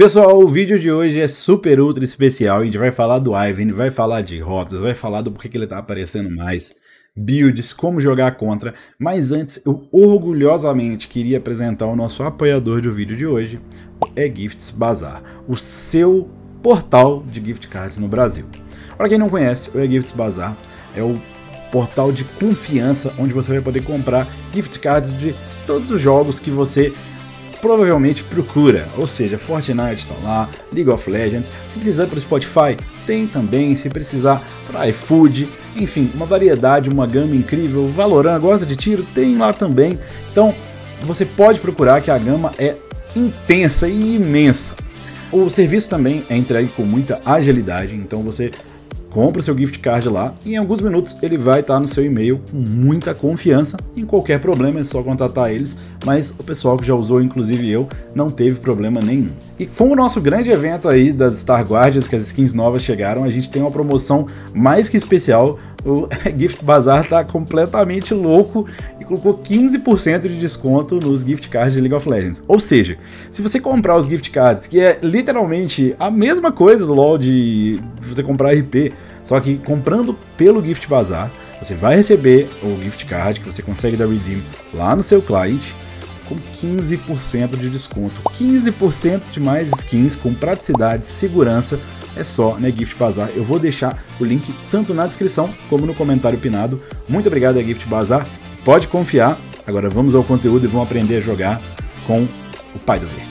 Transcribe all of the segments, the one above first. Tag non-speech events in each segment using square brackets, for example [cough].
Pessoal, o vídeo de hoje é super ultra especial. A gente vai falar do Ivan, vai falar de rotas, vai falar do porquê que ele tá aparecendo mais, builds, como jogar contra. Mas antes, eu orgulhosamente queria apresentar o nosso apoiador do vídeo de hoje, o é eGifts Bazar, o seu portal de gift cards no Brasil. Para quem não conhece, o eGifts é Bazar é o portal de confiança onde você vai poder comprar gift cards de todos os jogos que você provavelmente procura, ou seja, Fortnite estão lá, League of Legends, se precisar para o Spotify, tem também, se precisar para iFood, enfim, uma variedade, uma gama incrível, Valorant gosta de tiro, tem lá também, então você pode procurar que a gama é intensa e imensa. O serviço também é entregue com muita agilidade, então você compra seu gift card lá e em alguns minutos ele vai estar tá no seu e-mail com muita confiança. Em qualquer problema é só contatar eles, mas o pessoal que já usou, inclusive eu, não teve problema nenhum. E com o nosso grande evento aí das Star Guardians, que as skins novas chegaram, a gente tem uma promoção mais que especial. O [laughs] Gift Bazar tá completamente louco colocou 15% de desconto nos gift cards de League of Legends. Ou seja, se você comprar os gift cards, que é literalmente a mesma coisa do LoL de você comprar RP, só que comprando pelo Gift Bazar, você vai receber o gift card que você consegue da Redeem lá no seu cliente com 15% de desconto. 15% de mais skins com praticidade, segurança, é só na né, Gift Bazar. Eu vou deixar o link tanto na descrição como no comentário pinado. Muito obrigado a é Gift Bazar Pode confiar. Agora vamos ao conteúdo e vamos aprender a jogar com o Pai do Verde.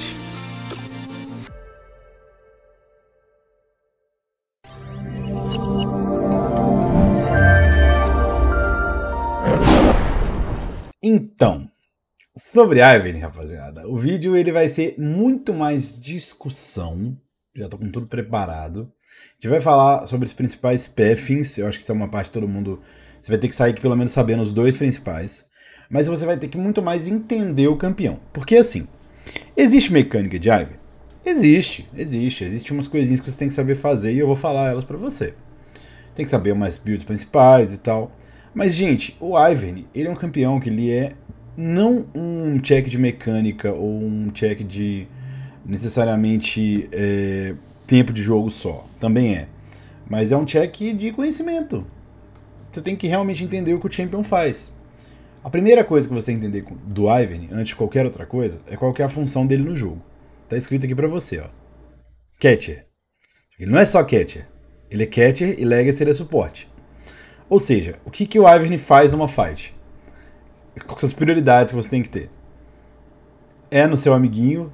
Então, sobre Ivory, rapaziada, o vídeo ele vai ser muito mais discussão. Já estou com tudo preparado. A gente vai falar sobre os principais pathings. Eu acho que isso é uma parte que todo mundo você vai ter que sair pelo menos sabendo os dois principais. Mas você vai ter que muito mais entender o campeão. Porque assim, existe mecânica de Ivy? Existe, existe. existem umas coisinhas que você tem que saber fazer e eu vou falar elas para você. Tem que saber umas builds principais e tal. Mas, gente, o Ivern, ele é um campeão que ele é não um check de mecânica ou um check de necessariamente é, tempo de jogo só. Também é. Mas é um check de conhecimento você tem que realmente entender o que o Champion faz. A primeira coisa que você tem que entender do Ivern, antes de qualquer outra coisa, é qual é a função dele no jogo. Tá escrito aqui para você, ó. Catcher. Ele não é só catcher. Ele é catcher e legacy ele é suporte. Ou seja, o que, que o Ivern faz numa fight? Quais são as prioridades que você tem que ter? É no seu amiguinho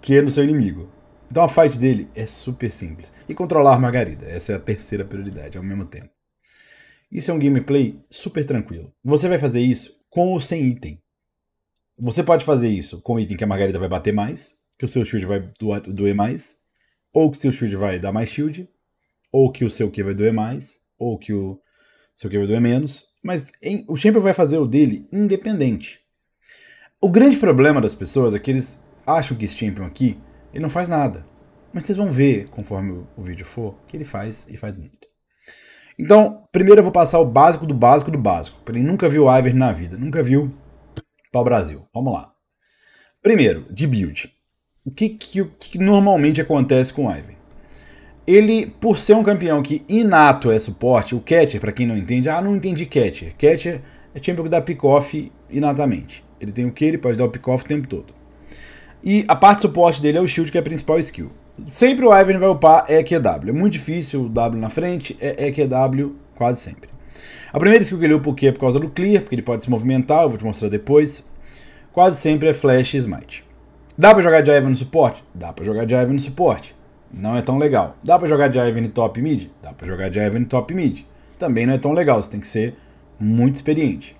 que é no seu inimigo. Então a fight dele é super simples. E controlar a Margarida, essa é a terceira prioridade ao mesmo tempo. Isso é um gameplay super tranquilo. Você vai fazer isso com ou sem item. Você pode fazer isso com o item que a Margarida vai bater mais, que o seu shield vai doer mais, ou que o seu shield vai dar mais shield, ou que o seu Q vai doer mais, ou que o seu Q vai doer menos. Mas em, o Champion vai fazer o dele independente. O grande problema das pessoas é que eles acham que esse Champion aqui, ele não faz nada. Mas vocês vão ver, conforme o vídeo for, que ele faz e faz muito. Então, primeiro eu vou passar o básico do básico do básico. Ele nunca viu Iver na vida, nunca viu o Brasil. Vamos lá. Primeiro, de build. O que, que, o que normalmente acontece com o Iver? Ele, por ser um campeão que inato é suporte, o catcher, para quem não entende, ah, não entendi catcher. Catcher é champion que dá pick-off inatamente. Ele tem o que? Ele pode dar o pick-off o tempo todo. E a parte de suporte dele é o shield, que é a principal skill. Sempre o Ivan vai upar EQW. É, é muito difícil o W na frente, é EQW é quase sempre. A primeira skill que ele upa o Q é por causa do clear, porque ele pode se movimentar, eu vou te mostrar depois. Quase sempre é flash e smite. Dá pra jogar de Ivan no suporte? Dá pra jogar de Ivan no suporte. Não é tão legal. Dá pra jogar de Ivan top mid? Dá pra jogar de Ivan top mid. Também não é tão legal, você tem que ser muito experiente.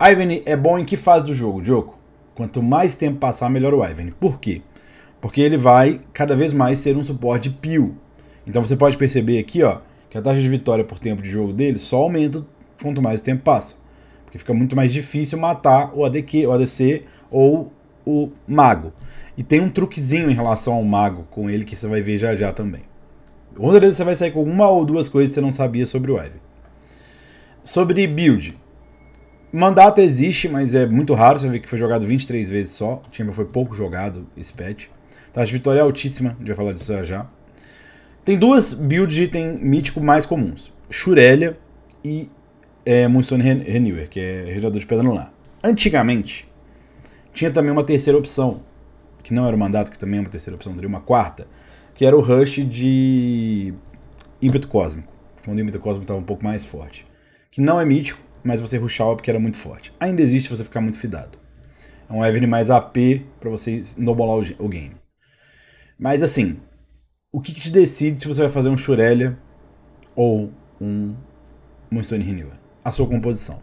Ivan é bom em que fase do jogo, Joko? Quanto mais tempo passar, melhor o Ivan. Por quê? porque ele vai cada vez mais ser um suporte pio. Então você pode perceber aqui ó, que a taxa de vitória por tempo de jogo dele só aumenta quanto mais o tempo passa. Porque fica muito mais difícil matar o ADQ, o ADC ou o mago. E tem um truquezinho em relação ao mago com ele que você vai ver já já também. Com certeza você vai sair com uma ou duas coisas que você não sabia sobre o Ivy. Sobre build. Mandato existe, mas é muito raro. Você vai ver que foi jogado 23 vezes só. O time foi pouco jogado esse patch. Taxa de vitória é altíssima, a gente vai falar disso já já. Tem duas builds de item mítico mais comuns: Shurelia e é, Moonstone Renewer, que é regenerador de pedra lunar. Antigamente, tinha também uma terceira opção, que não era o mandato, que também é uma terceira opção, teria uma quarta, que era o rush de ímpeto cósmico. Quando o ímpeto cósmico estava um pouco mais forte. Que não é mítico, mas você rushava porque era muito forte. Ainda existe se você ficar muito fidado. É um Evelyn mais AP para você snowballar o game. Mas assim, o que, que te decide se você vai fazer um Shurelia ou um Moonstone Renewer? A sua composição.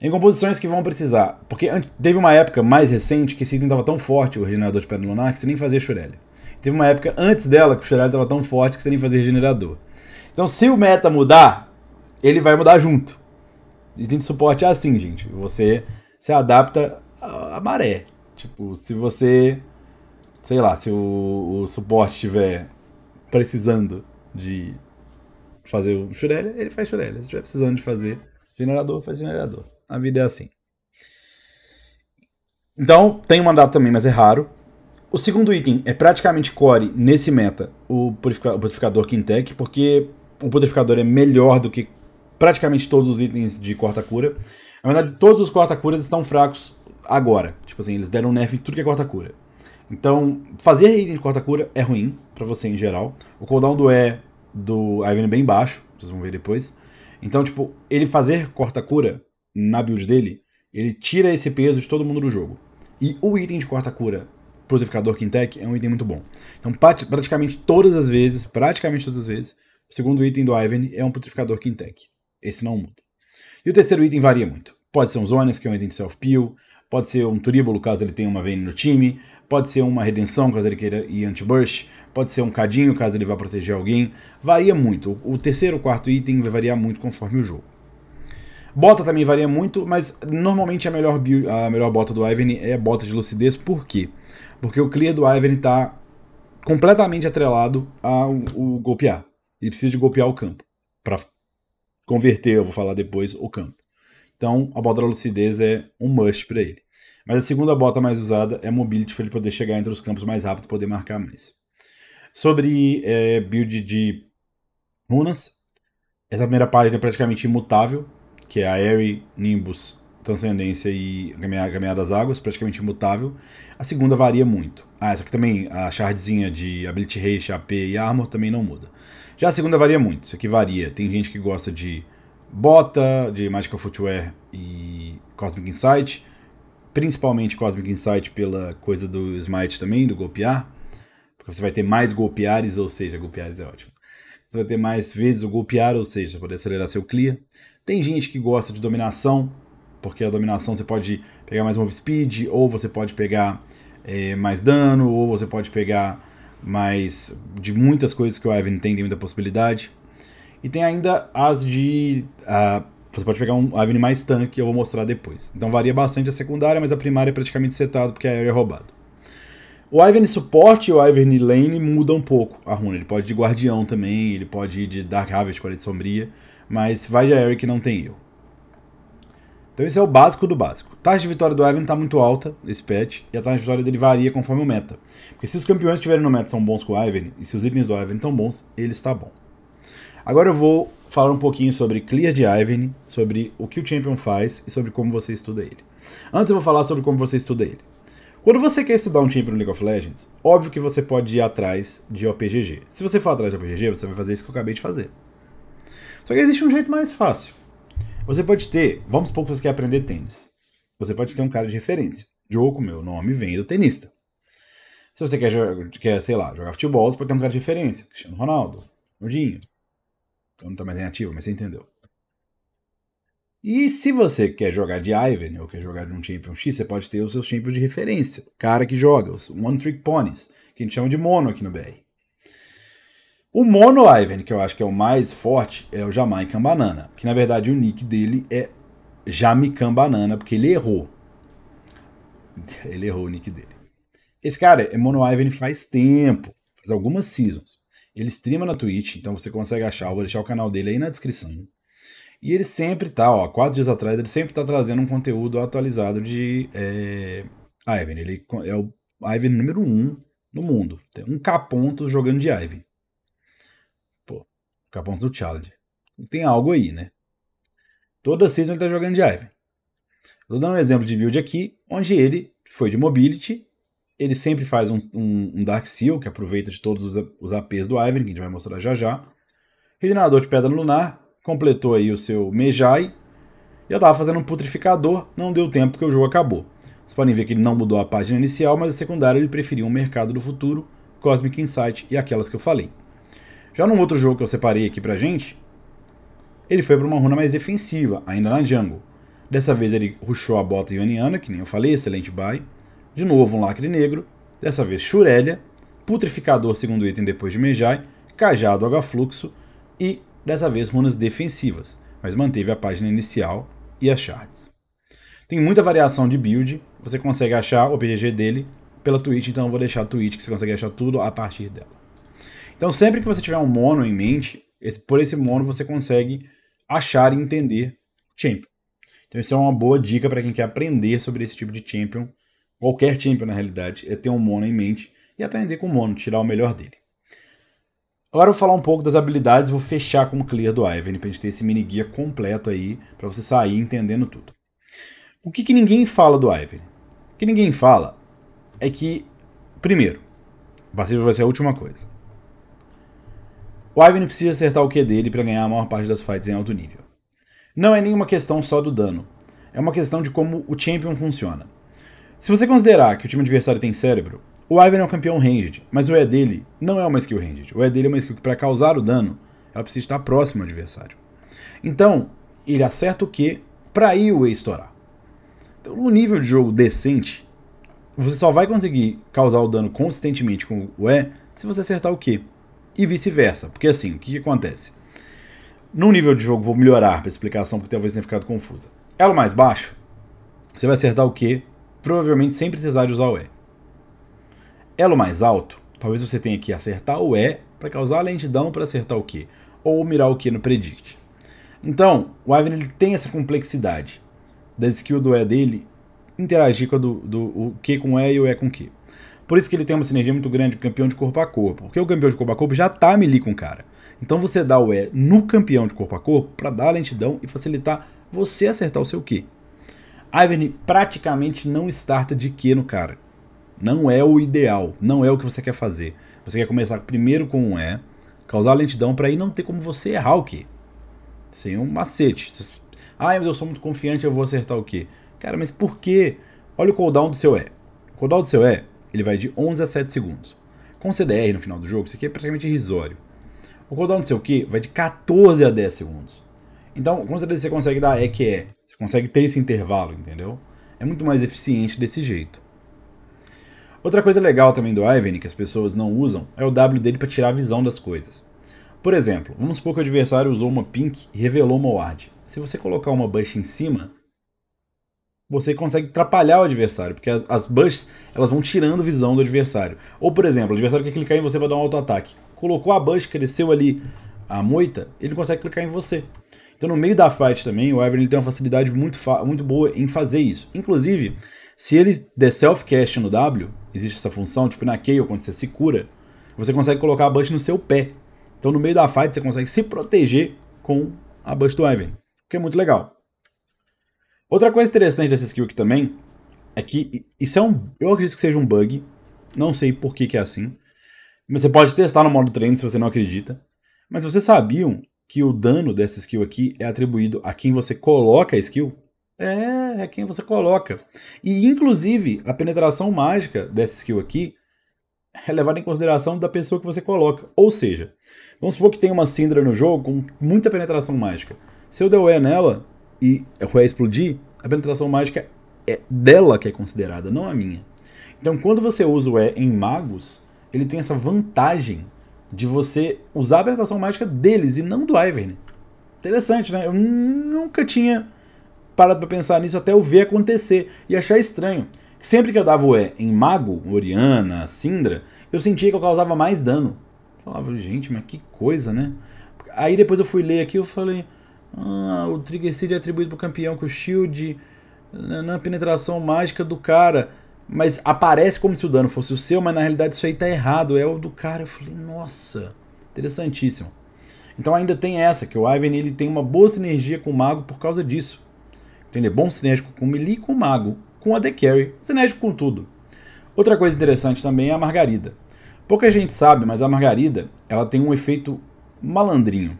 Em composições que vão precisar. Porque teve uma época mais recente que esse item estava tão forte, o regenerador de pedra lunar, que você nem fazia Shurelia. Teve uma época antes dela que o Shurelia estava tão forte que você nem fazia regenerador. Então, se o meta mudar, ele vai mudar junto. Item de suporte é assim, gente. Você se adapta à maré. Tipo, se você sei lá, se o, o suporte estiver precisando de fazer o Shurelha, ele faz Shurelha. Se estiver precisando de fazer generador, faz generador. A vida é assim. Então, tem um mandato também, mas é raro. O segundo item é praticamente core nesse meta, o purificador Quintec, porque o purificador é melhor do que praticamente todos os itens de corta-cura. Na verdade, todos os corta-curas estão fracos agora. Tipo assim, eles deram nerf em tudo que é corta-cura. Então, fazer item de corta-cura é ruim para você em geral. O cooldown do E do Ivan é bem baixo, vocês vão ver depois. Então, tipo, ele fazer corta-cura na build dele, ele tira esse peso de todo mundo do jogo. E o item de corta-cura pro Deificador Quintec é um item muito bom. Então, praticamente todas as vezes, praticamente todas as vezes, o segundo item do Ivan é um Putrificador Quintec. Esse não muda. E o terceiro item varia muito. Pode ser um Zonas que é um item de Self-Peel, pode ser um Turíbulo, caso ele tenha uma Vayne no time, pode ser uma redenção, caso ele queira ir anti-burst, pode ser um cadinho, caso ele vá proteger alguém. Varia muito. O terceiro ou quarto item vai variar muito conforme o jogo. Bota também varia muito, mas normalmente a melhor, build, a melhor bota do Ivern é a bota de lucidez. Por quê? Porque o clear do Ivern está completamente atrelado ao, ao golpear. Ele precisa de golpear o campo para converter, eu vou falar depois, o campo. Então, a bota da lucidez é um must para ele. Mas a segunda bota mais usada é mobility para ele poder chegar entre os campos mais rápido e poder marcar mais. Sobre é, build de runas, essa primeira página é praticamente imutável, que é a Airy, Nimbus, Transcendência e Caminhar das Águas, praticamente imutável. A segunda varia muito. Ah, essa aqui também, a shardzinha de Ability Haste, AP e Armor também não muda. Já a segunda varia muito, isso aqui varia. Tem gente que gosta de Bota de Magical Footwear e Cosmic Insight, principalmente Cosmic Insight pela coisa do Smite também, do golpear, porque você vai ter mais golpeares, ou seja, golpeares é ótimo. Você vai ter mais vezes o golpear, ou seja, você pode acelerar seu clear. Tem gente que gosta de dominação, porque a dominação você pode pegar mais move speed, ou você pode pegar é, mais dano, ou você pode pegar mais de muitas coisas que o Ivan tem, tem muita possibilidade. E tem ainda as de. Uh, você pode pegar um Avni mais tanque, eu vou mostrar depois. Então varia bastante a secundária, mas a primária é praticamente setado porque a aérea é roubado. O Ivern suporte e o Ivern lane muda um pouco a runa. Ele pode ir de guardião também, ele pode ir de Dark Harvest, Quareta Sombria, mas vai de Eric não tem eu Então esse é o básico do básico. A taxa de vitória do Ivern está muito alta, esse patch, e a taxa de vitória dele varia conforme o meta. Porque se os campeões que estiverem no meta são bons com o Ivern, e se os itens do Ivern estão bons, ele está bom. Agora eu vou falar um pouquinho sobre Clear de Ivan, sobre o que o Champion faz e sobre como você estuda ele. Antes eu vou falar sobre como você estuda ele. Quando você quer estudar um Champion no League of Legends, óbvio que você pode ir atrás de OPGG. Se você for atrás de OPGG, você vai fazer isso que eu acabei de fazer. Só que existe um jeito mais fácil. Você pode ter, vamos supor que você quer aprender tênis. Você pode ter um cara de referência. Diogo, meu nome vem do tenista. Se você quer, quer sei lá, jogar futebol, você pode ter um cara de referência. Cristiano Ronaldo, Nudinho, então não está mais em ativo, mas você entendeu. E se você quer jogar de Ivan ou quer jogar de um Champion X, você pode ter os seus Champions de referência. Cara que joga, os One Trick Ponies, que a gente chama de mono aqui no BR. O mono Ivan, que eu acho que é o mais forte, é o Jamaican Banana. Que na verdade o nick dele é Jamican Banana, porque ele errou. [laughs] Ele errou o nick dele. Esse cara é mono Ivan faz tempo, faz algumas seasons. Ele streama na Twitch, então você consegue achar, eu vou deixar o canal dele aí na descrição. E ele sempre tá, ó, quatro dias atrás, ele sempre tá trazendo um conteúdo atualizado de é, Ivan. Ele é o Ivan número um no mundo. Tem um k jogando de Ivan. Pô, k do Challenge. Tem algo aí, né? Toda season ele tá jogando de Ivan. Vou dar um exemplo de build aqui, onde ele foi de Mobility ele sempre faz um, um, um Dark Seal, que aproveita de todos os, os APs do Ivern, que a gente vai mostrar já já. Regenerador de Pedra Lunar, completou aí o seu Mejai. E eu tava fazendo um Putrificador, não deu tempo porque o jogo acabou. Vocês podem ver que ele não mudou a página inicial, mas a é secundária ele preferiu o Mercado do Futuro, Cosmic Insight e aquelas que eu falei. Já num outro jogo que eu separei aqui pra gente, ele foi para uma runa mais defensiva, ainda na jungle. Dessa vez ele ruxou a bota ioniana, que nem eu falei, excelente buy. De novo um lacre negro, dessa vez Shurelia, Putrificador segundo item depois de Mejai, Cajado agafluxo e, dessa vez, runas defensivas, mas manteve a página inicial e as shards. Tem muita variação de build, você consegue achar o PGG dele pela Twitch, então eu vou deixar a Twitch que você consegue achar tudo a partir dela. Então sempre que você tiver um mono em mente, esse, por esse mono você consegue achar e entender o champion. Então isso é uma boa dica para quem quer aprender sobre esse tipo de champion qualquer champion na realidade, é ter um mono em mente e aprender com o mono, tirar o melhor dele. Agora eu vou falar um pouco das habilidades, vou fechar com o clear do Ivan a gente ter esse mini guia completo aí, para você sair entendendo tudo. O que, que ninguém fala do Ivan? O que ninguém fala é que, primeiro, passiva vai ser a última coisa. O Ivan precisa acertar o Q dele para ganhar a maior parte das fights em alto nível. Não é nenhuma questão só do dano, é uma questão de como o Champion funciona. Se você considerar que o time adversário tem cérebro, o Ivan é um campeão ranged, mas o E dele não é uma skill ranged. O E dele é uma skill que, para causar o dano, ela precisa estar próxima ao adversário. Então, ele acerta o que? para ir o E estourar. Então, um nível de jogo decente, você só vai conseguir causar o dano consistentemente com o E se você acertar o que E vice-versa, porque assim, o que, que acontece? Num nível de jogo, vou melhorar para explicação, porque talvez tenha ficado confusa. Elo mais baixo, você vai acertar o que? provavelmente sem precisar de usar o E. Elo mais alto, talvez você tenha que acertar o E para causar a lentidão para acertar o Q, ou mirar o Q no predict. Então, o Ivan ele tem essa complexidade da skill do E dele interagir com a do, do o Q com E e o E com Q. Por isso que ele tem uma sinergia muito grande com o campeão de corpo a corpo, porque o campeão de corpo a corpo já tá melee com o cara. Então você dá o E no campeão de corpo a corpo para dar a lentidão e facilitar você acertar o seu Q. Ivern praticamente não starta de que no cara. Não é o ideal, não é o que você quer fazer. Você quer começar primeiro com um E, causar lentidão para aí não ter como você errar o que. Sem um macete. Ah, mas eu sou muito confiante, eu vou acertar o que. Cara, mas por quê? Olha o cooldown do seu E. O cooldown do seu E, ele vai de 11 a 7 segundos. Com CDR no final do jogo, isso aqui é praticamente irrisório. O cooldown do seu Q vai de 14 a 10 segundos. Então, com certeza você consegue dar E que é consegue ter esse intervalo, entendeu? É muito mais eficiente desse jeito. Outra coisa legal também do Ivan, que as pessoas não usam, é o W dele para tirar a visão das coisas. Por exemplo, vamos supor que o adversário usou uma pink e revelou uma ward. Se você colocar uma bush em cima, você consegue atrapalhar o adversário, porque as, as bushs elas vão tirando visão do adversário. Ou, por exemplo, o adversário quer clicar em você para dar um auto-ataque. Colocou a bush, cresceu ali a moita, ele consegue clicar em você. Então, no meio da fight também, o Evelyn tem uma facilidade muito, fa muito boa em fazer isso. Inclusive, se ele der self-cast no W, existe essa função, tipo na Kayle, quando você se cura, você consegue colocar a Bush no seu pé. Então, no meio da fight, você consegue se proteger com a Bush do Evelyn, o que é muito legal. Outra coisa interessante dessa skill aqui também é que isso é um. Eu acredito que seja um bug. Não sei por que, que é assim. Mas você pode testar no modo treino se você não acredita. Mas vocês sabiam que o dano dessa skill aqui é atribuído a quem você coloca a skill? É, é quem você coloca. E inclusive a penetração mágica dessa skill aqui é levada em consideração da pessoa que você coloca. Ou seja, vamos supor que tem uma Syndra no jogo com muita penetração mágica. Se eu der o E nela e o E explodir, a penetração mágica é dela que é considerada, não a minha. Então quando você usa o E em magos, ele tem essa vantagem de você usar a habilitação mágica deles e não do Ivern. Interessante, né? Eu nunca tinha parado pra pensar nisso até eu ver acontecer e achar estranho. Sempre que eu dava o E em Mago, Oriana, Sindra, eu sentia que eu causava mais dano. Eu falava, gente, mas que coisa, né? Aí depois eu fui ler aqui e falei, ah, o Trigger Seed é atribuído pro campeão com o Shield na né, é penetração mágica do cara mas aparece como se o dano fosse o seu, mas na realidade isso aí tá errado, é o do cara. Eu falei, nossa, interessantíssimo. Então ainda tem essa, que o Ivan ele tem uma boa sinergia com o mago por causa disso. Entendeu? Bom sinérgico com o melee com o mago, com a The Carry, sinérgico com tudo. Outra coisa interessante também é a Margarida. Pouca gente sabe, mas a Margarida ela tem um efeito malandrinho.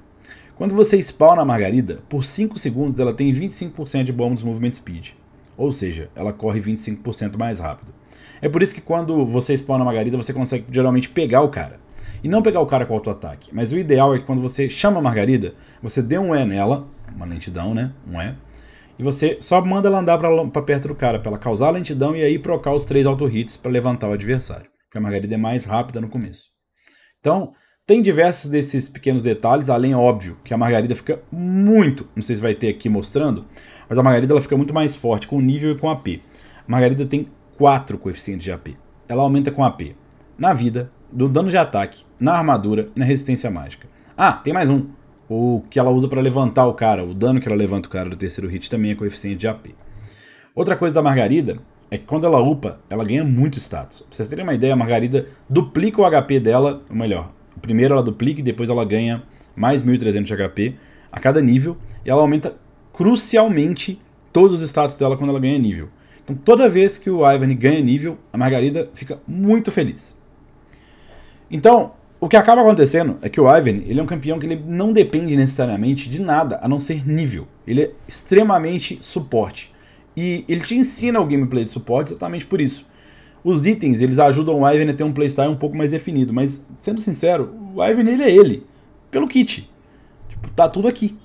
Quando você spawna a Margarida, por 5 segundos ela tem 25% de bônus de movimento speed ou seja, ela corre 25% mais rápido. É por isso que quando você spawna uma margarida, você consegue geralmente pegar o cara. E não pegar o cara com auto-ataque, mas o ideal é que quando você chama a margarida, você dê um E nela, uma lentidão, né? Um E. E você só manda ela andar para perto do cara, para ela causar lentidão e aí procar os três auto-hits para levantar o adversário. Porque a margarida é mais rápida no começo. Então, tem diversos desses pequenos detalhes, além óbvio que a margarida fica muito, não sei se vai ter aqui mostrando, mas a margarida ela fica muito mais forte com o nível e com a AP. A margarida tem 4 coeficientes de AP. Ela aumenta com AP na vida, do dano de ataque, na armadura e na resistência mágica. Ah, tem mais um, o que ela usa para levantar o cara, o dano que ela levanta o cara do terceiro hit também é coeficiente de AP. Outra coisa da margarida é que quando ela upa, ela ganha muito status. Pra vocês terem uma ideia, a margarida duplica o HP dela, ou melhor, Primeiro ela duplica e depois ela ganha mais 1300 HP a cada nível. E ela aumenta crucialmente todos os status dela quando ela ganha nível. Então toda vez que o Ivan ganha nível, a Margarida fica muito feliz. Então, o que acaba acontecendo é que o Ivan ele é um campeão que ele não depende necessariamente de nada a não ser nível. Ele é extremamente suporte. E ele te ensina o gameplay de suporte exatamente por isso. Os itens, eles ajudam o Ivan a ter um playstyle um pouco mais definido, mas, sendo sincero, o Ivan ele é ele, pelo kit. Tipo, tá tudo aqui.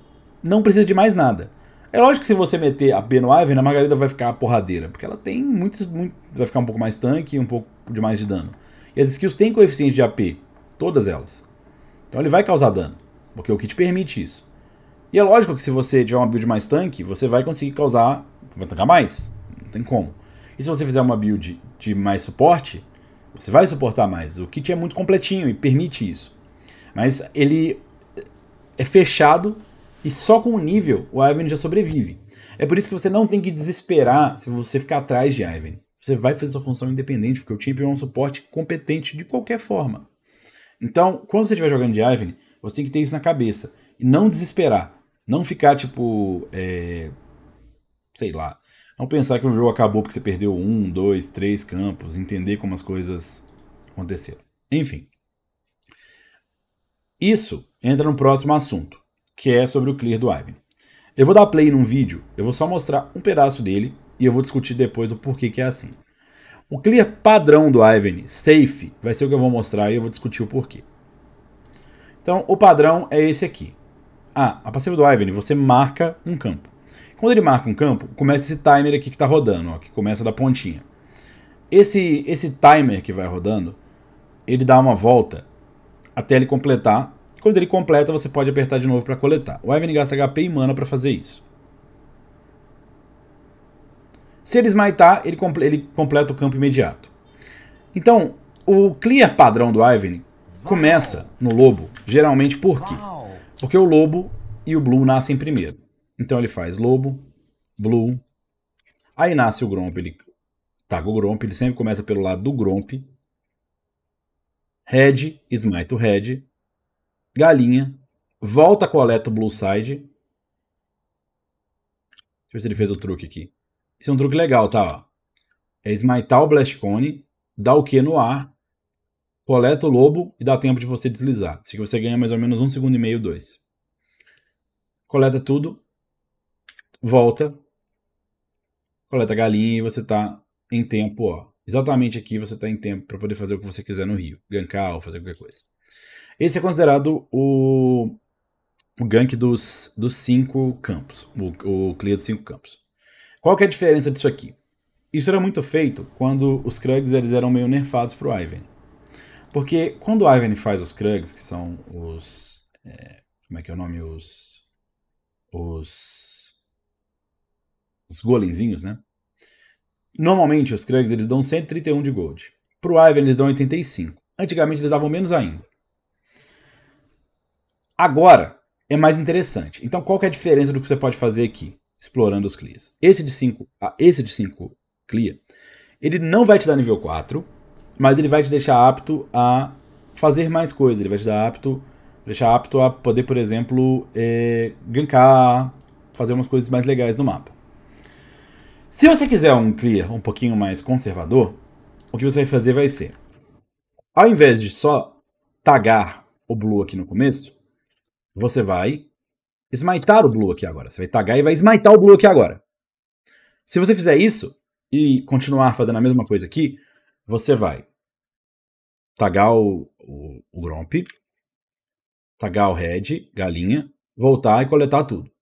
Não precisa de mais nada. É lógico que se você meter a B no Ivan, a Margarida vai ficar porradeira, porque ela tem muitos. Muito, vai ficar um pouco mais tanque, um pouco de mais de dano. E as skills têm coeficiente de AP, todas elas. Então ele vai causar dano, porque o kit permite isso. E é lógico que se você tiver uma build mais tanque, você vai conseguir causar. Vai tancar mais. Não tem como. E se você fizer uma build de mais suporte, você vai suportar mais. O kit é muito completinho e permite isso. Mas ele é fechado e só com o nível o Ivan já sobrevive. É por isso que você não tem que desesperar se você ficar atrás de Ivan. Você vai fazer sua função independente, porque o Champion é um suporte competente de qualquer forma. Então, quando você estiver jogando de Ivan, você tem que ter isso na cabeça. E não desesperar. Não ficar, tipo, é... sei lá, não pensar que o jogo acabou porque você perdeu um, dois, três campos, entender como as coisas aconteceram. Enfim. Isso entra no próximo assunto, que é sobre o clear do Ivan. Eu vou dar play num vídeo, eu vou só mostrar um pedaço dele e eu vou discutir depois o porquê que é assim. O clear padrão do Ivan, safe, vai ser o que eu vou mostrar e eu vou discutir o porquê. Então, o padrão é esse aqui. Ah, a passiva do Ivan, você marca um campo. Quando ele marca um campo, começa esse timer aqui que está rodando, ó, que começa da pontinha. Esse, esse timer que vai rodando, ele dá uma volta até ele completar. Quando ele completa, você pode apertar de novo para coletar. O Ivan gasta HP e mana para fazer isso. Se ele smitar, ele, ele completa o campo imediato. Então, o clear padrão do Ivan começa no lobo, geralmente por quê? Porque o lobo e o blue nascem primeiro. Então ele faz lobo, blue. Aí nasce o Gromp, ele taga o Gromp, ele sempre começa pelo lado do Gromp. Red, smite o Red. Galinha, volta, coleta o blue side. Deixa eu ver se ele fez o truque aqui. Esse é um truque legal, tá? É smitar o Blast Cone, dá o Q no ar, coleta o lobo e dá tempo de você deslizar. Assim que você ganha mais ou menos um segundo e meio, dois. Coleta tudo, volta, coleta galinha e você tá em tempo, ó. Exatamente aqui você tá em tempo para poder fazer o que você quiser no rio, gankar ou fazer qualquer coisa. Esse é considerado o, o gank dos, dos cinco campos, o, o clear dos cinco campos. Qual que é a diferença disso aqui? Isso era muito feito quando os Krugs eles eram meio nerfados pro Ivan. Porque quando o Ivan faz os Krugs, que são os... É, como é que é o nome? Os... Os os golenzinhos, né? Normalmente os Krugs eles dão 131 de gold. Pro Ivan eles dão 85. Antigamente eles davam menos ainda. Agora é mais interessante. Então qual que é a diferença do que você pode fazer aqui, explorando os clears? Esse de 5, ah, esse de 5 clear, ele não vai te dar nível 4, mas ele vai te deixar apto a fazer mais coisas. Ele vai te dar apto, deixar apto a poder, por exemplo, é, gankar, fazer umas coisas mais legais no mapa. Se você quiser um clear um pouquinho mais conservador, o que você vai fazer vai ser, ao invés de só tagar o blue aqui no começo, você vai smitar o blue aqui agora. Você vai tagar e vai smitar o blue aqui agora. Se você fizer isso e continuar fazendo a mesma coisa aqui, você vai tagar o, o, o gromp, tagar o red, galinha, voltar e coletar tudo.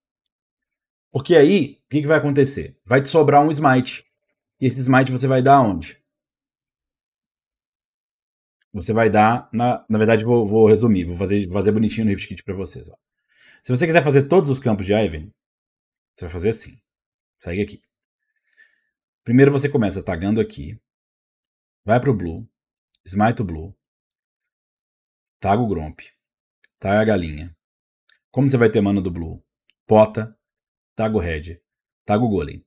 Porque aí, o que, que vai acontecer? Vai te sobrar um smite. E esse smite você vai dar onde? Você vai dar, na, na verdade vou, vou resumir, vou fazer, fazer bonitinho no Kit para vocês. Ó. Se você quiser fazer todos os campos de Ivan, você vai fazer assim. Segue aqui. Primeiro você começa tagando aqui, vai pro blue, smite o blue, taga o gromp, taga a galinha. Como você vai ter mana do blue? Pota, Tago Red, head, golem.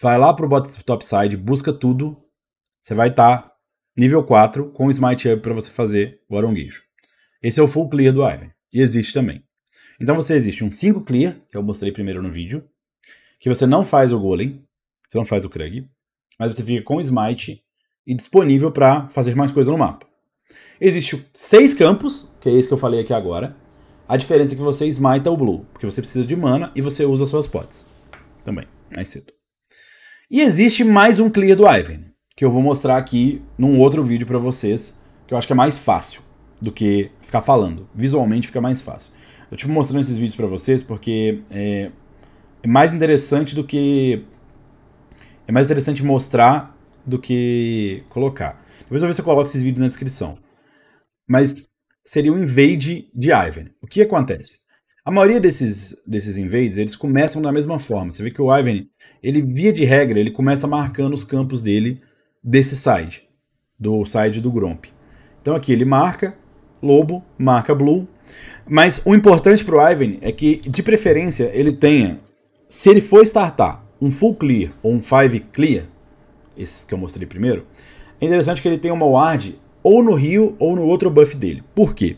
Vai lá pro bot topside, busca tudo. Você vai estar tá nível 4 com smite up para você fazer o aronguejo. Esse é o full clear do Ivan. E existe também. Então você existe um 5 clear, que eu mostrei primeiro no vídeo, que você não faz o golem, você não faz o Krug, mas você fica com smite e disponível para fazer mais coisa no mapa. Existe seis campos, que é esse que eu falei aqui agora, a diferença é que você smite o blue, porque você precisa de mana e você usa suas potes. Também, mais cedo. E existe mais um clear do Ivan, que eu vou mostrar aqui num outro vídeo para vocês, que eu acho que é mais fácil do que ficar falando. Visualmente fica mais fácil. Eu estive mostrando esses vídeos para vocês porque é, é mais interessante do que... É mais interessante mostrar do que colocar. Depois eu vou ver se eu coloco esses vídeos na descrição. Mas seria um invade de Ivan. O que acontece? A maioria desses, desses invades, eles começam da mesma forma. Você vê que o Ivan, ele via de regra, ele começa marcando os campos dele desse side, do side do Gromp. Então aqui ele marca, lobo, marca blue. Mas o importante para o Ivan é que, de preferência, ele tenha, se ele for startar um full clear ou um five clear, esses que eu mostrei primeiro, é interessante que ele tenha uma ward ou no Rio ou no outro buff dele. Por quê?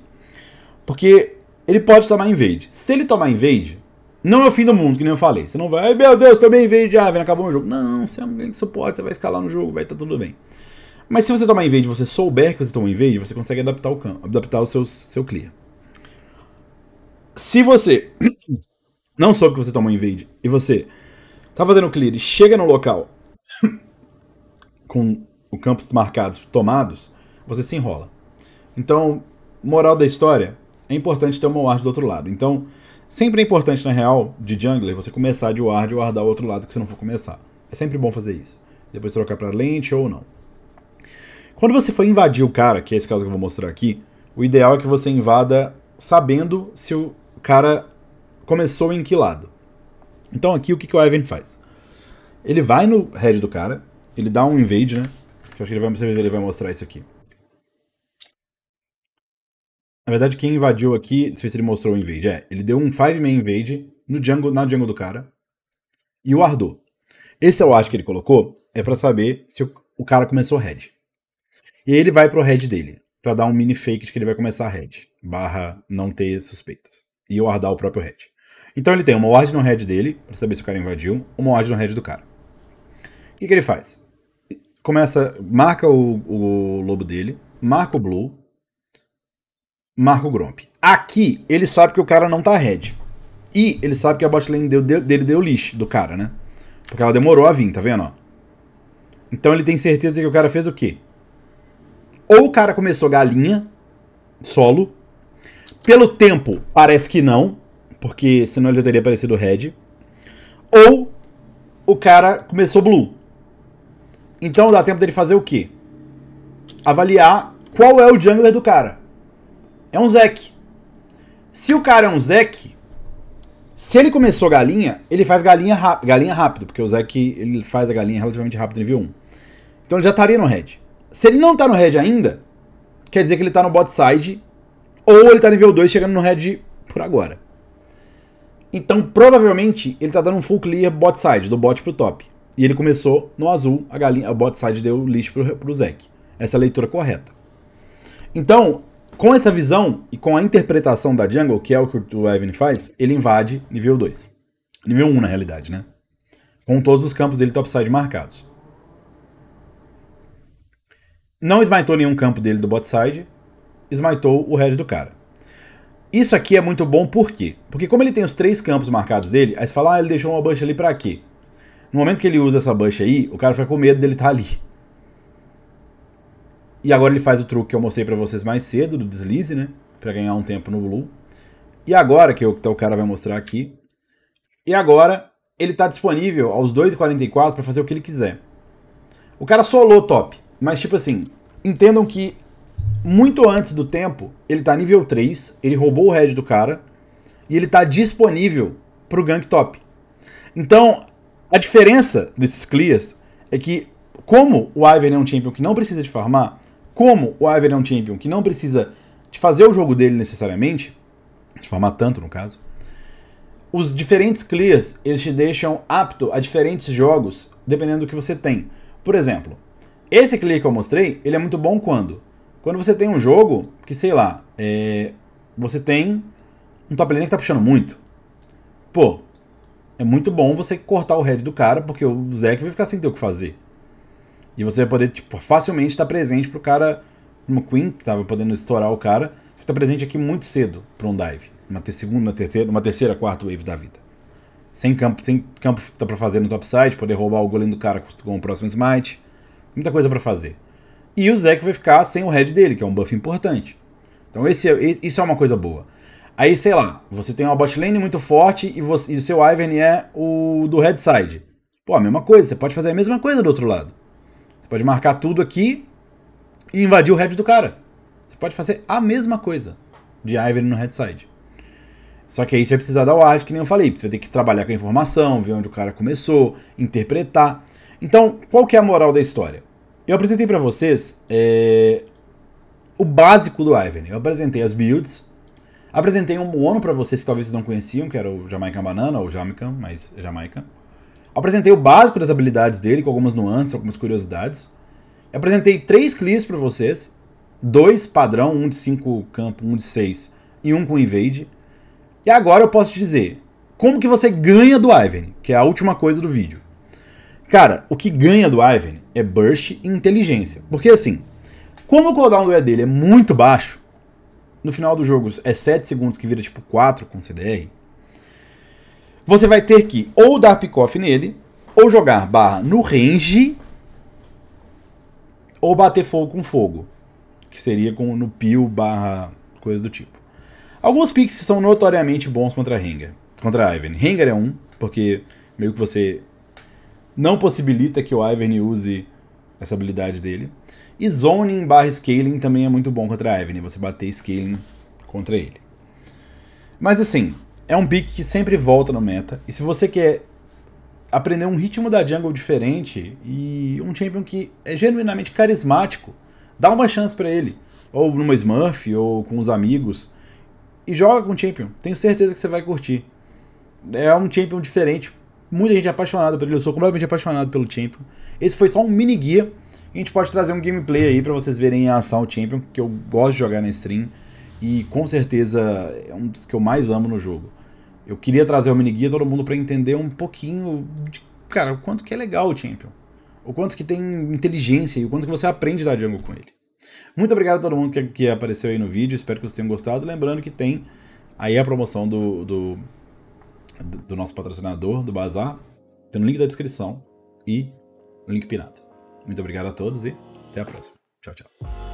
Porque ele pode tomar invade. Se ele tomar invade, não é o fim do mundo, que nem eu falei. Você não vai, ai meu Deus, tomei invade, já, ah, acabou o jogo. Não, você é um que suporte, você vai escalar no jogo, vai estar tá tudo bem. Mas se você tomar invade e você souber que você tomou invade, você consegue adaptar o campo, adaptar o seu clear. Se você [coughs] não soube que você tomou invade e você tá fazendo clear e chega no local [coughs] com o campos marcados tomados, você se enrola. Então, moral da história, é importante ter uma ward do outro lado. Então, sempre é importante, na real, de jungler, você começar de ward e wardar o outro lado que você não for começar. É sempre bom fazer isso. Depois trocar pra lente ou não. Quando você for invadir o cara, que é esse caso que eu vou mostrar aqui, o ideal é que você invada sabendo se o cara começou em que lado. Então aqui o que, que o Ivan faz? Ele vai no head do cara, ele dá um invade, né? Que eu acho que ele vai, ele vai mostrar isso aqui. Na verdade, quem invadiu aqui, se ele mostrou o invade, é, ele deu um 5-man invade no Django, na Django do cara e o ardou. Esse é o acho que ele colocou é para saber se o, o, cara começou head. E aí ele vai pro head dele, para dar um mini fake de que ele vai começar head, barra não ter suspeitas. E o ardar o próprio head. Então ele tem uma ward no head dele, para saber se o cara invadiu, uma ward no head do cara. O que, que ele faz? Começa, marca o, o lobo dele, marca o blue, Marco Gromp. Aqui, ele sabe que o cara não tá red. E ele sabe que a botlane deu, deu, dele deu lixo do cara, né? Porque ela demorou a vir, tá vendo? Então ele tem certeza que o cara fez o quê? Ou o cara começou galinha, solo. Pelo tempo, parece que não, porque senão ele já teria aparecido red. Ou o cara começou blue. Então dá tempo dele fazer o quê? Avaliar qual é o jungler do cara é um Zeke. Se o cara é um Zeke, se ele começou galinha, ele faz galinha, galinha rápido, porque o Zeke ele faz a galinha relativamente rápido nível 1. Então ele já estaria no head. Se ele não tá no head ainda, quer dizer que ele tá no bot side, ou ele tá nível 2 chegando no head por agora. Então provavelmente ele tá dando um full clear bot side, do bot pro top. E ele começou no azul, a galinha, a bot side deu lixo pro, pro Zeke. Essa é a leitura correta. Então, com essa visão e com a interpretação da jungle, que é o que o Evan faz, ele invade nível 2. Nível 1, na realidade, né? Com todos os campos dele topside marcados. Não esmaitou nenhum campo dele do botside, esmaitou o resto do cara. Isso aqui é muito bom por quê? Porque como ele tem os três campos marcados dele, aí você fala, ah, ele deixou uma bush ali pra quê? No momento que ele usa essa bush aí, o cara fica com medo dele estar tá ali. E agora ele faz o truque que eu mostrei para vocês mais cedo, do deslize, né? Para ganhar um tempo no blue. E agora, que, eu, que o cara vai mostrar aqui. E agora, ele está disponível aos 2,44 para fazer o que ele quiser. O cara solou top, mas tipo assim, entendam que muito antes do tempo, ele tá nível 3, ele roubou o head do cara e ele tá disponível pro gank top. Então, a diferença desses clears é que como o ivan é um champion que não precisa de farmar, como o Iver é um champion que não precisa de fazer o jogo dele necessariamente, de forma tanto no caso, os diferentes clears, eles te deixam apto a diferentes jogos, dependendo do que você tem. Por exemplo, esse clear que eu mostrei, ele é muito bom quando? Quando você tem um jogo que, sei lá, é... você tem um top lane que tá puxando muito. Pô, é muito bom você cortar o head do cara, porque o Zeke vai ficar sem ter o que fazer. E você vai poder, tipo, facilmente estar presente pro cara, uma Queen, que tava podendo estourar o cara, você tá presente aqui muito cedo pra um dive. Uma ter segunda, uma terceira, uma terceira, quarta wave da vida. Sem campo, sem campo tá pra fazer no topside, poder roubar o golem do cara com o próximo smite. Muita coisa para fazer. E o Zeke vai ficar sem o head dele, que é um buff importante. Então esse, é, isso é uma coisa boa. Aí, sei lá, você tem uma botlane muito forte e, você, e o seu Ivern é o do head side. Pô, a mesma coisa, você pode fazer a mesma coisa do outro lado. Pode marcar tudo aqui e invadir o head do cara. Você pode fazer a mesma coisa de Ivory no headside. Só que aí você vai precisar o ward, que nem eu falei. Você vai ter que trabalhar com a informação, ver onde o cara começou, interpretar. Então, qual que é a moral da história? Eu apresentei para vocês é, o básico do Ivory. Eu apresentei as builds, apresentei um mono para vocês que talvez não conheciam, que era o Jamaican Banana ou Jamaican, mas é Jamaican. Apresentei o básico das habilidades dele, com algumas nuances, algumas curiosidades. apresentei três clips para vocês. Dois padrão, um de 5 campo, um de 6 e um com invade. E agora eu posso te dizer como que você ganha do Ivan, que é a última coisa do vídeo. Cara, o que ganha do Ivan é burst e inteligência. Porque assim, como o cooldown do E dele é muito baixo, no final do jogo é 7 segundos que vira tipo 4 com CDR, você vai ter que ou dar pick-off nele, ou jogar barra no range, ou bater fogo com fogo, que seria com, no peel barra coisa do tipo. Alguns picks são notoriamente bons contra Rengar, contra Ivern. Rengar é um, porque meio que você não possibilita que o Ivern use essa habilidade dele. E zoning barra scaling também é muito bom contra Ivern, você bater scaling contra ele. Mas assim, é um pick que sempre volta no meta. E se você quer aprender um ritmo da jungle diferente e um champion que é genuinamente carismático, dá uma chance para ele. Ou numa Smurf, ou com os amigos. E joga com o champion. Tenho certeza que você vai curtir. É um champion diferente. Muita gente é apaixonada por ele. Eu sou completamente apaixonado pelo champion. Esse foi só um mini guia. A gente pode trazer um gameplay aí para vocês verem em ação o champion, que eu gosto de jogar na stream. E com certeza é um dos que eu mais amo no jogo eu queria trazer o guia todo mundo para entender um pouquinho de, cara, o quanto que é legal o Champion. O quanto que tem inteligência e o quanto que você aprende da jungle com ele. Muito obrigado a todo mundo que, que apareceu aí no vídeo, espero que vocês tenham gostado. Lembrando que tem aí a promoção do, do, do nosso patrocinador, do Bazar, tem no link da descrição e no link pirata. Muito obrigado a todos e até a próxima. Tchau, tchau.